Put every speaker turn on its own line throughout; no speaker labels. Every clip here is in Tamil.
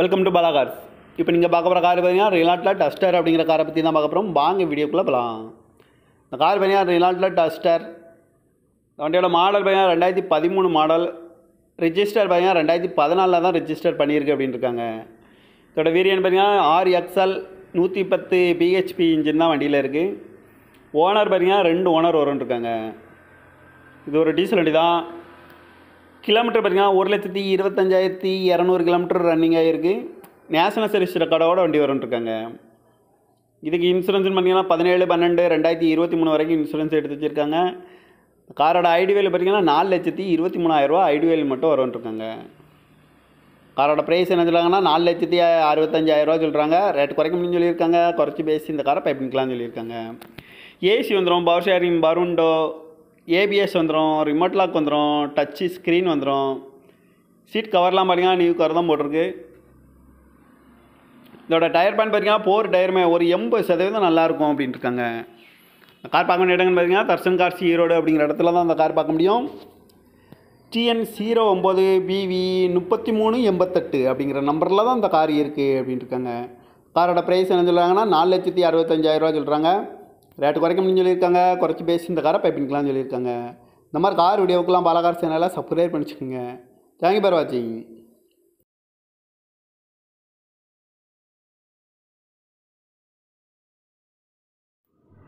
வெல்கம் டு பாலாகார் இப்போ நீங்கள் பார்க்க போகிற கார் பார்த்தீங்கன்னா ரிலாட்டில் டஸ்டர் அப்படிங்கிற காரை பற்றி தான் பார்க்க போகிறோம் வாங்க வீடியோக்குள்ளே போகலாம் இந்த கார் பார்த்தீங்கன்னா ரிலாட்டில் டஸ்டர் வண்டியோட மாடல் பார்த்தீங்கன்னா ரெண்டாயிரத்தி பதிமூணு மாடல் ரிஜிஸ்டர் பார்த்தீங்கன்னா ரெண்டாயிரத்தி பதினாலில் தான் ரிஜிஸ்டர் பண்ணியிருக்கு அப்படின்னு இருக்காங்க இதோட வீரியன் பார்த்தீங்கன்னா ஆர் எக்ஸ்எல் நூற்றி பத்து பிஹெச்பி இன்ஜின் தான் வண்டியில் இருக்குது ஓனர் பார்த்தீங்கன்னா ரெண்டு ஓனர் வரும்னு இருக்காங்க இது ஒரு டீசல் வண்டி தான் கிலோமீட்டர் பார்த்திங்கன்னா ஒரு லட்சத்தி இருபத்தஞ்சாயிரத்தி இரநூறு கிலோமீட்டர் ரன்னிங் ஆகிருக்கு நேஷனல் சர்வீஸ் ரெக்கார்டோட வண்டி வரும்ன்ட்ருக்காங்க இதுக்கு இன்சூரன்ஸ்னு பார்த்திங்கன்னா பதினேழு பன்னெண்டு ரெண்டாயிரத்தி இருபத்தி மூணு வரைக்கும் இன்சூரன்ஸ் எடுத்து வச்சுருக்காங்க காரோட ஐடிவேல் பார்த்திங்கன்னா நாலு லட்சத்தி இருபத்தி மூணாயிரரூவா ஐடிவேல் மட்டும் இருக்காங்க காரோட ப்ரைஸ் என்ன சொல்கிறாங்கன்னா நாலு லட்சத்தி அறுபத்தஞ்சாயிரரூவா சொல்கிறாங்க ரேட் குறைக்க முடியும்னு சொல்லியிருக்காங்க குறைச்சி பேசி இந்த காரை பைப்பிங்கலாம்னு சொல்லியிருக்காங்க ஏசி வந்துடும் பவர் ஷேரிங் பருண்டோ ஏபிஎஸ் வந்துடும் ரிமோட் லாக் வந்துடும் டச்சு ஸ்க்ரீன் வந்துடும் சீட் கவர்லாம் பார்த்தீங்கன்னா நியூ கவர் தான் போட்டிருக்கு இதோட டயர் பேன் பார்த்தீங்கன்னா போர் டயருமே ஒரு எண்பது சதவீதம் நல்லாயிருக்கும் அப்படின்ட்டு இருக்காங்க கார் பார்க்க வேண்டிய இடங்கள்னு பார்த்தீங்கன்னா தர்ஷன் கார்ஸ் ஈரோடு அப்படிங்கிற இடத்துல தான் அந்த கார் பார்க்க முடியும் டிஎன் ஜீரோ ஒம்பது பிவி முப்பத்தி மூணு எண்பத்தெட்டு அப்படிங்கிற நம்பரில் தான் இந்த கார் இருக்குது அப்படின்ட்டுருக்காங்க காரோட ப்ரைஸ் என்ன சொல்கிறாங்கன்னா நாலு லட்சத்தி அறுபத்தஞ்சாயிரரூவா சொல்கிறாங்க ரேட்டு குறைக்க முடியும்னு சொல்லியிருக்காங்க குறைச்சி பேசி இந்த காரை பை பண்ணிக்கலாம்னு சொல்லியிருக்காங்க இந்த மாதிரி கார்
வீடியோவுக்கெல்லாம் பாலகார் சேனலில் சப்ஸ்கிரைப் பண்ணிச்சுக்கோங்க தேங்க்யூ ஃபார் வாட்சிங்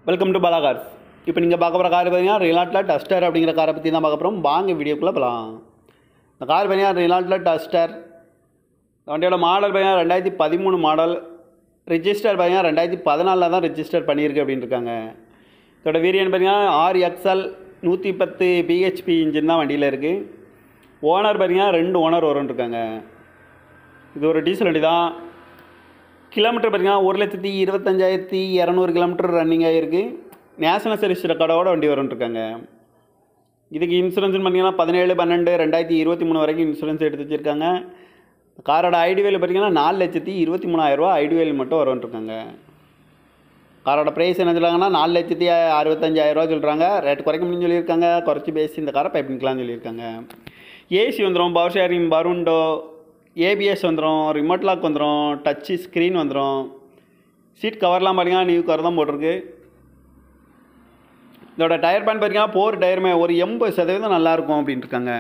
வெல்கம் டு இப்போ நீங்கள் கார் டஸ்டர் அப்படிங்கிற காரை பற்றி
தான் வாங்க வீடியோக்குள்ளே போகலாம் இந்த கார் டஸ்டர் வண்டியோட மாடல் ரெண்டாயிரத்தி பதிமூணு மாடல் ரிஜிஸ்டர் பார்த்தீங்கன்னா ரெண்டாயிரத்தி பதினாலில் தான் ரிஜிஸ்டர் பண்ணியிருக்கு அப்படின்னு இருக்காங்க இதோட வீரியன் பார்த்தீங்கன்னா ஆர் எக்ஸ்எல் நூற்றி பத்து பிஹெச்பி இன்ஜின் தான் வண்டியில் இருக்குது ஓனர் பார்த்தீங்கன்னா ரெண்டு ஓனர் வரும்னு இருக்காங்க இது ஒரு டீசல் வண்டி தான் கிலோமீட்டர் பார்த்தீங்கன்னா ஒரு லட்சத்தி இருபத்தஞ்சாயிரத்தி இரநூறு கிலோமீட்டர் ரன்னிங் ஆகியிருக்கு நேஷனல் சர்வீஸ் ரெக்கார்டோட வண்டி இருக்காங்க இதுக்கு இன்சூரன்ஸ்னு பார்த்தீங்கன்னா பதினேழு பன்னெண்டு ரெண்டாயிரத்தி இருபத்தி மூணு வரைக்கும் இன்சூரன்ஸ் எடுத்து வச்சுருக்காங்க காரோட ஐடி வேல்யூ பார்த்தீங்கன்னா நாலு லட்சத்தி இருபத்தி மூணாயிரரூவா ஐடி வேல்யூ மட்டும் இருக்காங்க காரோட ப்ரைஸ் என்ன சொல்கிறாங்கன்னா நாலு லட்சத்தி அறுபத்தஞ்சாயிரரூவா சொல்கிறாங்க ரேட் குறைக்க முடியும்னு சொல்லியிருக்காங்க குறைச்சி பேசி இந்த காரை பைப்பிங்கலாம்னு சொல்லியிருக்காங்க ஏசி வந்துடும் பவர் ஷேரிங் பருண்டோ ஏபிஎஸ் வந்துடும் ரிமோட் லாக் வந்துடும் டச்சு ஸ்க்ரீன் வந்துடும் சீட் கவர்லாம் பார்த்தீங்கன்னா நியூ கவர் தான் போட்டிருக்கு இதோட டயர் பேன் பார்த்தீங்கன்னா போர் டயருமே ஒரு எண்பது சதவீதம் நல்லாயிருக்கும் அப்படின்ட்டுருக்காங்க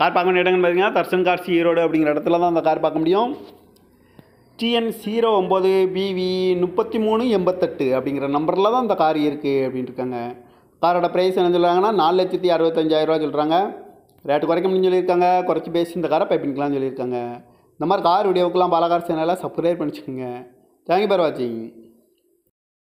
கார் பார்க்க வேண்டிய இடங்கள்னு பார்த்தீங்கன்னா தர்சன் கார் ஈரோடு அப்படிங்கிற இடத்துல தான் அந்த கார் பார்க்க முடியும் டிஎன் ஜீரோ ஒம்பது பிவி முப்பத்தி மூணு எண்பத்தெட்டு அப்படிங்கிற நம்பரில் தான் அந்த கார் இருக்குது அப்படின்ட்டு இருக்காங்க காரோட ப்ரைஸ் என்ன சொல்கிறாங்கன்னா நாலு லட்சத்தி அறுபத்தஞ்சாயிரரூவா சொல்கிறாங்க ரேட்டு குறைக்க முடியும் சொல்லியிருக்காங்க குறைச்சி பேசி இந்த காரை பைப்பிங்கலாம்னு சொல்லியிருக்காங்க இந்த
மாதிரி கார் வீடியோவுக்குலாம் பாலகார் சேனலாக சப்ஸ்கிரைப் பண்ணிச்சுக்கோங்க தேங்க்யூ ஃபார் வாட்சிங்